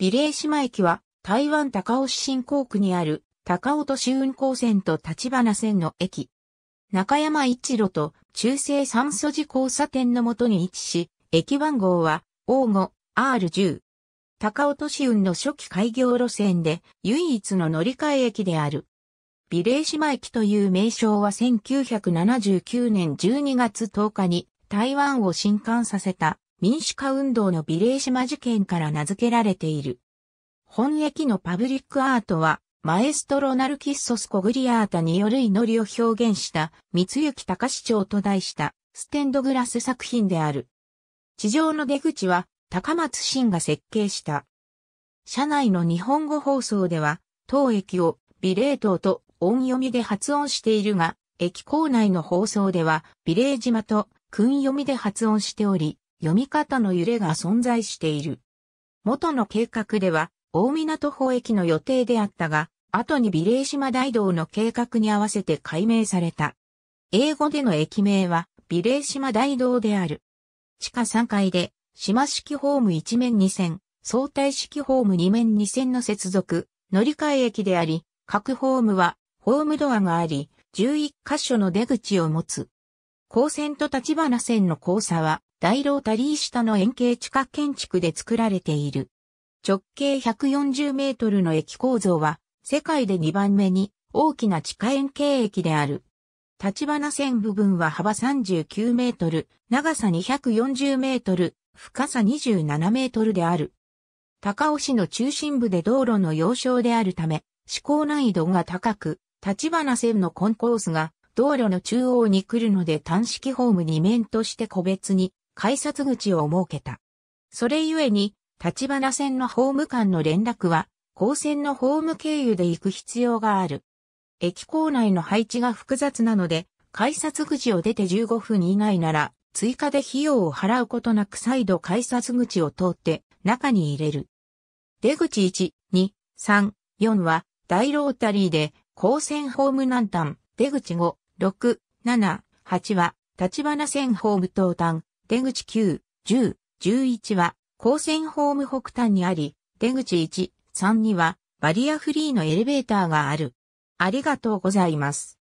美麗島駅は台湾高雄市新港区にある高雄都市運行線と立花線の駅。中山一路と中西三素寺交差点のもとに位置し、駅番号は O5、R10。高尾都市運の初期開業路線で唯一の乗り換え駅である。美麗島駅という名称は1979年12月10日に台湾を新幹させた民主化運動の美麗島事件から名付けられている。本駅のパブリックアートは、マエストロナルキッソスコグリアータによる祈りを表現した、三幸隆町と題した、ステンドグラス作品である。地上の出口は、高松真が設計した。社内の日本語放送では、当駅をビレー島と音読みで発音しているが、駅構内の放送では、ビレー島と訓読みで発音しており、読み方の揺れが存在している。元の計画では、大港方駅の予定であったが、後に美霊島大道の計画に合わせて改名された。英語での駅名は、美霊島大道である。地下3階で、島式ホーム1面2線、相対式ホーム2面2線の接続、乗り換え駅であり、各ホームは、ホームドアがあり、11箇所の出口を持つ。高線と立花線の交差は、大ロータリー下の円形地下建築で作られている。直径140メートルの駅構造は、世界で2番目に大きな地下円形駅である。立花線部分は幅39メートル、長さ240メートル、深さ27メートルである。高尾市の中心部で道路の要衝であるため、施考難易度が高く、立花線のコンコースが道路の中央に来るので単式ホーム2面として個別に改札口を設けた。それゆえに、立花線のホーム間の連絡は、高線のホーム経由で行く必要がある。駅構内の配置が複雑なので、改札口を出て15分以内なら、追加で費用を払うことなく再度改札口を通って中に入れる。出口1、2、3、4は大ロータリーで高線ホーム南端、出口5、6、7、8は立花線ホーム東端、出口9、10、11は、高専ホーム北端にあり、出口1、3には、バリアフリーのエレベーターがある。ありがとうございます。